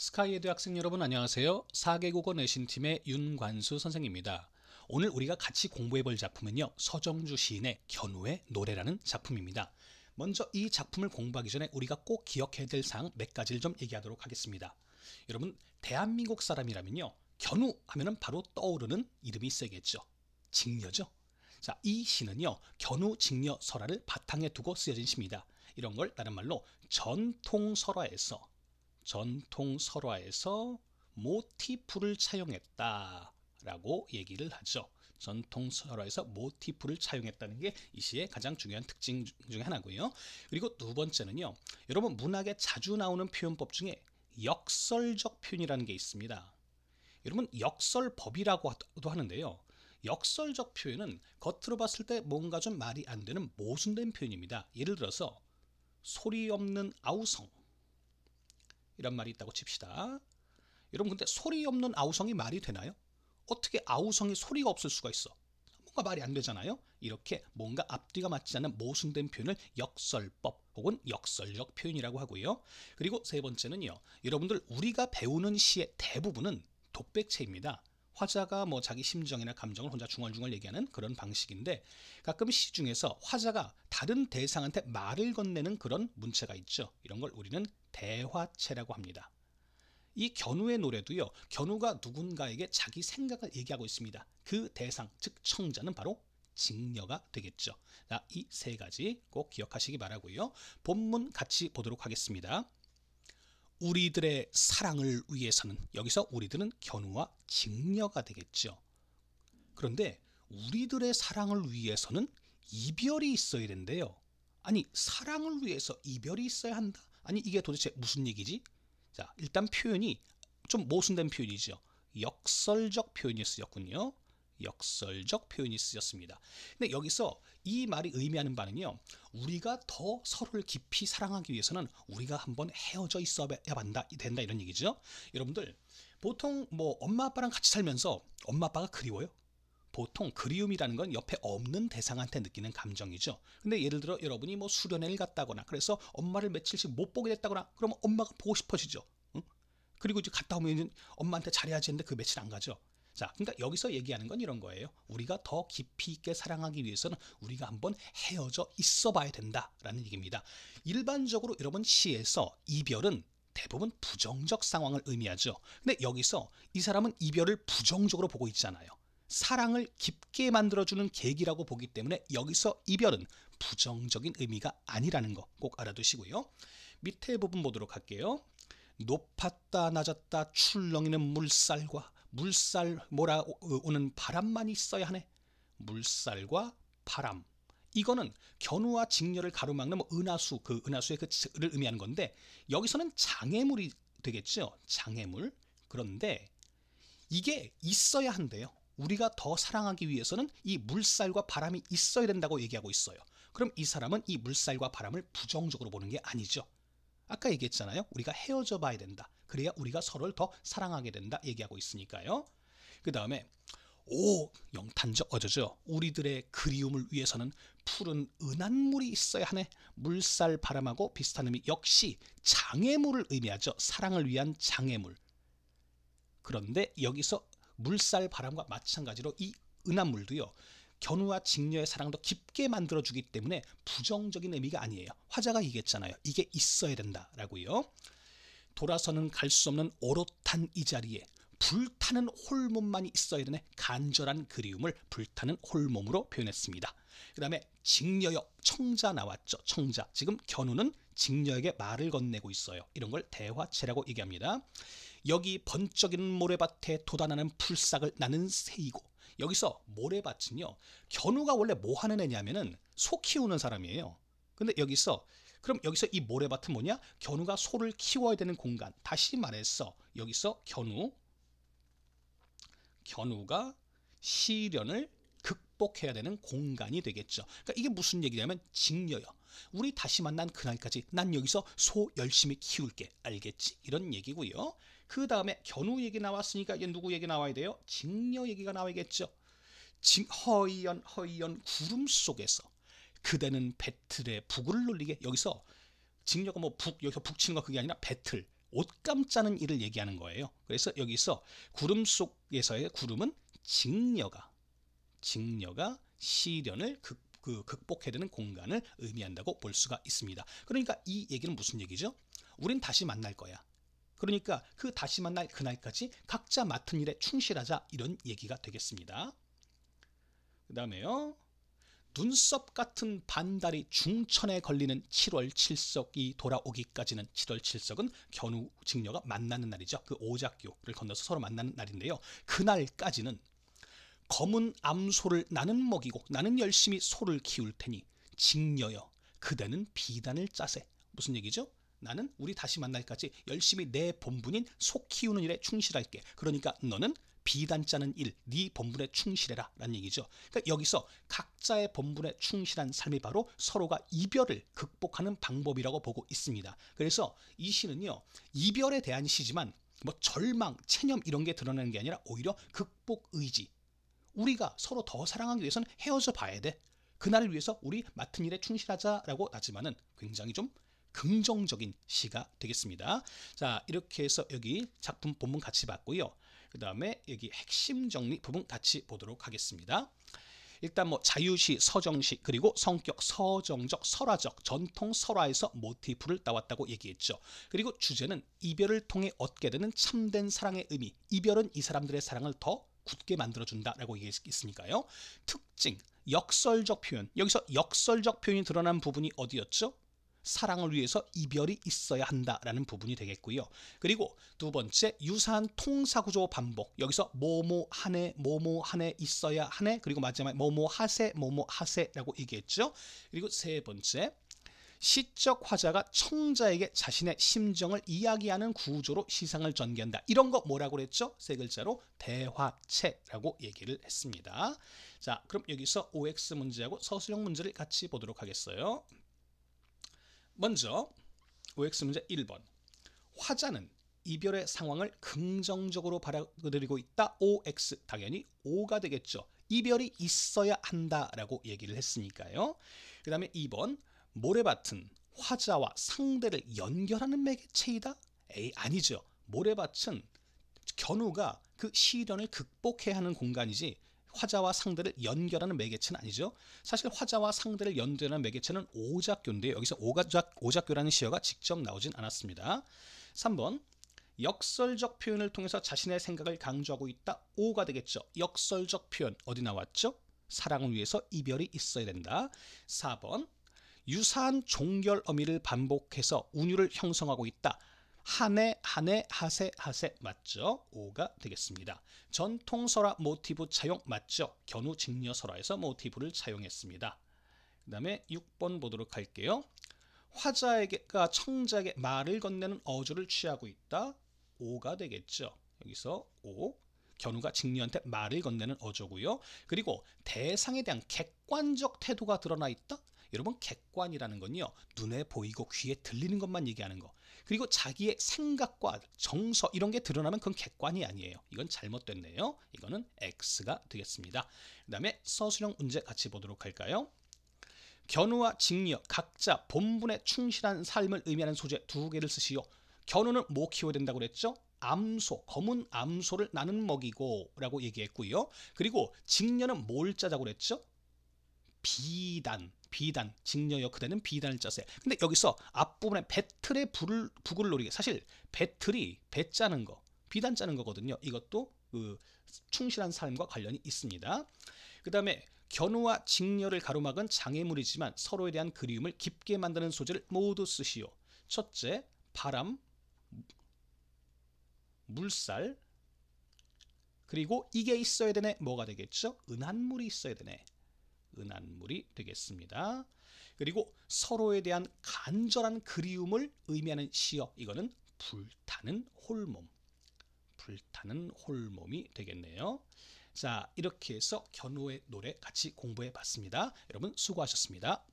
스카이에드 학생 여러분 안녕하세요. 4개국어 내신팀의 윤관수 선생입니다. 오늘 우리가 같이 공부해볼 작품은요. 서정주 시인의 견우의 노래라는 작품입니다. 먼저 이 작품을 공부하기 전에 우리가 꼭 기억해야 될 사항 몇 가지를 좀 얘기하도록 하겠습니다. 여러분 대한민국 사람이라면요. 견우 하면 바로 떠오르는 이름이 세겠죠. 직녀죠. 자, 이 시는요, 견우 직녀 설화를 바탕에 두고 쓰여진 시입니다. 이런 걸 다른 말로 전통 설화에서 전통 설화에서 모티프를 차용했다. 라고 얘기를 하죠. 전통 설화에서 모티프를 차용했다는 게 이 시의 가장 중요한 특징 중 하나고요. 그리고 두 번째는요. 여러분 문학에 자주 나오는 표현법 중에 역설적 표현이라는 게 있습니다. 여러분 역설법이라고도 하는데요. 역설적 표현은 겉으로 봤을 때 뭔가 좀 말이 안 되는 모순된 표현입니다. 예를 들어서 소리 없는 아우성 이란 말이 있다고 칩시다. 여러분 근데 소리 없는 아우성이 말이 되나요? 어떻게 아우성이 소리가 없을 수가 있어? 뭔가 말이 안 되잖아요. 이렇게 뭔가 앞뒤가 맞지 않는 모순된 표현을 역설법 혹은 역설적 표현이라고 하고요. 그리고 세 번째는요. 여러분들 우리가 배우는 시의 대부분은 독백체입니다. 화자가 뭐 자기 심정이나 감정을 혼자 중얼중얼 얘기하는 그런 방식인데 가끔 시 중에서 화자가 다른 대상한테 말을 건네는 그런 문체가 있죠. 이런 걸 우리는 대화체라고 합니다. 이 견우의 노래도요. 견우가 누군가에게 자기 생각을 얘기하고 있습니다. 그 대상, 즉 청자는 바로 직녀가 되겠죠. 이 세 가지 꼭 기억하시기 바라고요. 본문 같이 보도록 하겠습니다. 우리들의 사랑을 위해서는 여기서 우리들은 견우와 직녀가 되겠죠. 그런데 우리들의 사랑을 위해서는 이별이 있어야 된대요. 아니 사랑을 위해서 이별이 있어야 한다. 아니 이게 도대체 무슨 얘기지? 자 일단 표현이 좀 모순된 표현이죠. 역설적 표현이 쓰였군요. 역설적 표현이 쓰였습니다. 근데 여기서 이 말이 의미하는 바는요. 우리가 더 서로를 깊이 사랑하기 위해서는 우리가 한번 헤어져 있어야 한다, 된다 이런 얘기죠. 여러분들 보통 뭐 엄마 아빠랑 같이 살면서 엄마 아빠가 그리워요? 보통 그리움이라는 건 옆에 없는 대상한테 느끼는 감정이죠. 근데 예를 들어 여러분이 뭐 수련회를 갔다거나 그래서 엄마를 며칠씩 못 보게 됐다거나 그러면 엄마가 보고 싶어지죠. 응? 그리고 이제 갔다 오면 엄마한테 잘해야지 했는데 그 며칠 안 가죠. 자, 그러니까 여기서 얘기하는 건 이런 거예요. 우리가 더 깊이 있게 사랑하기 위해서는 우리가 한번 헤어져 있어 봐야 된다라는 얘기입니다. 일반적으로 여러분 시에서 이별은 대부분 부정적 상황을 의미하죠. 근데 여기서 이 사람은 이별을 부정적으로 보고 있잖아요. 사랑을 깊게 만들어주는 계기라고 보기 때문에 여기서 이별은 부정적인 의미가 아니라는 거 꼭 알아두시고요. 밑에 부분 보도록 할게요. 높았다 낮았다 출렁이는 물살과 물살 몰아오는 어, 바람만 있어야 하네. 물살과 바람. 이거는 견우와 직녀를 가로막는 뭐 은하수, 그 은하수의 그를 의미하는 건데 여기서는 장애물이 되겠죠. 장애물. 그런데 이게 있어야 한대요. 우리가 더 사랑하기 위해서는 이 물살과 바람이 있어야 된다고 얘기하고 있어요. 그럼 이 사람은 이 물살과 바람을 부정적으로 보는 게 아니죠. 아까 얘기했잖아요. 우리가 헤어져 봐야 된다. 그래야 우리가 서로를 더 사랑하게 된다 얘기하고 있으니까요. 그 다음에 오 영탄적 어쩌죠 우리들의 그리움을 위해서는 푸른 은한 물이 있어야 하네. 물살 바람하고 비슷한 의미 역시 장애물을 의미하죠. 사랑을 위한 장애물. 그런데 여기서 물살 바람과 마찬가지로 이 은한 물도요. 견우와 직녀의 사랑도 깊게 만들어주기 때문에 부정적인 의미가 아니에요. 화자가 얘기했잖아요. 이게 있어야 된다라고요. 돌아서는 갈 수 없는 오롯한 이 자리에 불타는 홀몸만이 있어야 되는 간절한 그리움을 불타는 홀몸으로 표현했습니다. 그 다음에 직녀역 청자 나왔죠. 청자. 지금 견우는 직녀에게 말을 건네고 있어요. 이런 걸 대화체라고 얘기합니다. 여기 번쩍이는 모래밭에 돋아나는 풀싹을 나는 새이고 여기서 모래밭은요. 견우가 원래 뭐 하는 애냐면은 소 키우는 사람이에요. 근데 여기서 그럼 여기서 이 모래밭은 뭐냐? 견우가 소를 키워야 되는 공간. 다시 말해서 여기서 견우, 견우가 시련을 극복해야 되는 공간이 되겠죠. 그러니까 이게 무슨 얘기냐면 직녀요. 우리 다시 만난 그날까지 난 여기서 소 열심히 키울게. 알겠지? 이런 얘기고요. 그 다음에 견우 얘기 나왔으니까 이 누구 얘기 나와야 돼요? 직녀 얘기가 나와야겠죠. 허이연 허이연 구름 속에서 그대는 배틀에 북을 놀리게 여기서 직녀가 뭐 북 여기서 북치는 거 그게 아니라 배틀 옷감 짜는 일을 얘기하는 거예요. 그래서 여기서 구름 속에서의 구름은 직녀가 직녀가 시련을 극, 그 극복해야 되는 공간을 의미한다고 볼 수가 있습니다. 그러니까 이 얘기는 무슨 얘기죠? 우린 다시 만날 거야. 그러니까 그 다시 만날 그날까지 각자 맡은 일에 충실하자 이런 얘기가 되겠습니다. 그 다음에요. 눈썹 같은 반달이 중천에 걸리는 7월 7석이 돌아오기까지는 7월 7석은 견우 직녀가 만나는 날이죠. 그 오작교를 건너서 서로 만나는 날인데요. 그날까지는 검은 암소를 나는 먹이고 나는 열심히 소를 키울 테니 직녀여 그대는 비단을 짜세. 무슨 얘기죠? 나는 우리 다시 만날까지 열심히 내 본분인 소 키우는 일에 충실할게. 그러니까 너는 비단자는 일, 네 본분에 충실해라 라는 얘기죠. 그러니까 여기서 각자의 본분에 충실한 삶이 바로 서로가 이별을 극복하는 방법이라고 보고 있습니다. 그래서 이 시는요. 이별에 대한 시지만 뭐 절망, 체념 이런 게 드러나는 게 아니라 오히려 극복 의지. 우리가 서로 더 사랑하기 위해서는 헤어져 봐야 돼. 그날을 위해서 우리 맡은 일에 충실하자라고 하지만은 굉장히 좀 긍정적인 시가 되겠습니다. 자, 이렇게 해서 여기 작품 본문 같이 봤고요. 그 다음에 여기 핵심 정리 부분 같이 보도록 하겠습니다. 일단 뭐 자유시, 서정시, 그리고 성격, 서정적, 설화적, 전통 설화에서 모티프를 따왔다고 얘기했죠. 그리고 주제는 이별을 통해 얻게 되는 참된 사랑의 의미, 이별은 이 사람들의 사랑을 더 굳게 만들어준다라고 얘기했으니까요. 특징, 역설적 표현, 여기서 역설적 표현이 드러난 부분이 어디였죠? 사랑을 위해서 이별이 있어야 한다라는 부분이 되겠고요. 그리고 두 번째 유사한 통사구조 반복. 여기서 뭐뭐 한해 뭐뭐 한해 있어야 한해 그리고 마지막에 뭐뭐 하세 뭐뭐 하세라고 얘기했죠. 그리고 세 번째 시적 화자가 청자에게 자신의 심정을 이야기하는 구조로 시상을 전개한다. 이런 거 뭐라고 그랬죠? 세 글자로 대화체라고 얘기를 했습니다. 자, 그럼 여기서 OX 문제하고 서술형 문제를 같이 보도록 하겠어요. 먼저 OX 문제 1번. 화자는 이별의 상황을 긍정적으로 받아들이고 있다. OX 당연히 O가 되겠죠. 이별이 있어야 한다라고 얘기를 했으니까요. 그 다음에 2번 모래밭은 화자와 상대를 연결하는 매개체이다? 에이 아니죠. 모래밭은 견우가 그 시련을 극복해야 하는 공간이지 화자와 상대를 연결하는 매개체는 아니죠. 사실 화자와 상대를 연결하는 매개체는 오작교인데 여기서 오가작, 오작교라는 시어가 직접 나오진 않았습니다. 3번 역설적 표현을 통해서 자신의 생각을 강조하고 있다. 오가 되겠죠. 역설적 표현 어디 나왔죠? 사랑을 위해서 이별이 있어야 된다. 4번 유사한 종결 어미를 반복해서 운율을 형성하고 있다. 한해 한해 하세 하세 맞죠? 오가 되겠습니다. 전통설화 모티브 차용 맞죠? 견우 직녀설화에서 모티브를 차용했습니다. 그 다음에 6번 보도록 할게요. 화자에게가 청자에게 말을 건네는 어조를 취하고 있다. 오가 되겠죠. 여기서 오. 견우가 직녀한테 말을 건네는 어조고요. 그리고 대상에 대한 객관적 태도가 드러나 있다. 여러분 객관이라는 건요. 눈에 보이고 귀에 들리는 것만 얘기하는 거. 그리고 자기의 생각과 정서 이런 게 드러나면 그건 객관이 아니에요. 이건 잘못됐네요. 이거는 X가 되겠습니다. 그 다음에 서술형 문제 같이 보도록 할까요? 견우와 직녀 각자 본분에 충실한 삶을 의미하는 소재 두 개를 쓰시오. 견우는 뭐 키워야 된다고 그랬죠? 암소, 검은 암소를 나는 먹이고 라고 얘기했고요. 그리고 직녀는 뭘 짜자고 그랬죠? 비단 비단 직녀역 대는 비단을 짰어요. 근데 여기서 앞부분에 배틀의 부를, 북을 노리게 사실 배틀이 배 짜는 거 비단 짜는 거거든요. 이것도 그 충실한 삶과 관련이 있습니다. 그 다음에 견우와 직녀를 가로막은 장애물이지만 서로에 대한 그리움을 깊게 만드는 소재를 모두 쓰시오. 첫째, 바람, 물살, 그리고 이게 있어야 되네. 뭐가 되겠죠? 은한물이 있어야 되네. 은한물이 되겠습니다. 그리고 서로에 대한 간절한 그리움을 의미하는 시어 이거는 불타는 홀몸 불타는 홀몸이 되겠네요. 자 이렇게 해서 견우의 노래 같이 공부해 봤습니다. 여러분 수고하셨습니다.